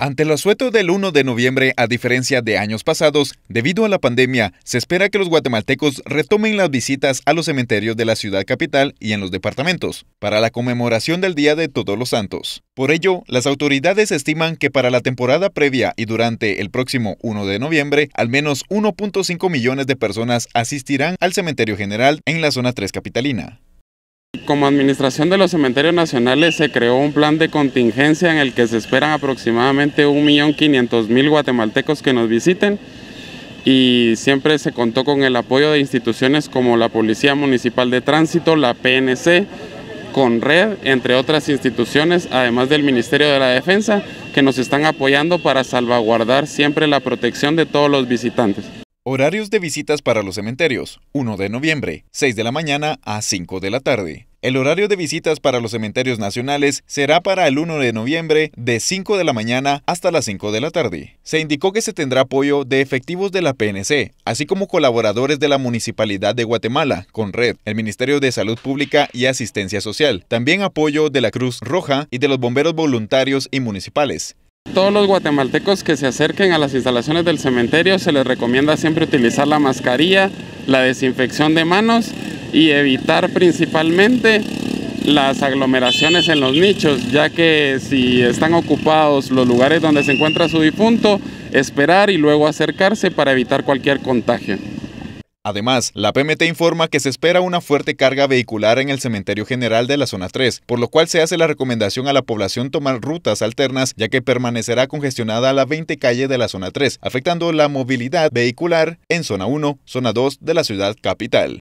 Ante el asueto del 1 de noviembre, a diferencia de años pasados, debido a la pandemia, se espera que los guatemaltecos retomen las visitas a los cementerios de la ciudad capital y en los departamentos, para la conmemoración del Día de Todos los Santos. Por ello, las autoridades estiman que para la temporada previa y durante el próximo 1 de noviembre, al menos 1.5 millones de personas asistirán al cementerio general en la zona 3 capitalina. Como Administración de los Cementerios Nacionales se creó un plan de contingencia en el que se esperan aproximadamente 1.500.000 guatemaltecos que nos visiten y siempre se contó con el apoyo de instituciones como la Policía Municipal de Tránsito, la PNC, CONRED, entre otras instituciones, además del Ministerio de la Defensa, que nos están apoyando para salvaguardar siempre la protección de todos los visitantes. Horarios de visitas para los cementerios, 1 de noviembre, 6 de la mañana a 5 de la tarde. El horario de visitas para los cementerios nacionales será para el 1 de noviembre de 5 de la mañana hasta las 5 de la tarde. Se indicó que se tendrá apoyo de efectivos de la PNC, así como colaboradores de la Municipalidad de Guatemala, con Red, el Ministerio de Salud Pública y Asistencia Social, también apoyo de la Cruz Roja y de los bomberos voluntarios y municipales. Todos los guatemaltecos que se acerquen a las instalaciones del cementerio se les recomienda siempre utilizar la mascarilla, la desinfección de manos y evitar principalmente las aglomeraciones en los nichos, ya que si están ocupados los lugares donde se encuentra su difunto, esperar y luego acercarse para evitar cualquier contagio. Además, la PMT informa que se espera una fuerte carga vehicular en el cementerio general de la zona 3, por lo cual se hace la recomendación a la población tomar rutas alternas, ya que permanecerá congestionada la 20 calle de la zona 3, afectando la movilidad vehicular en zona 1, zona 2 de la ciudad capital.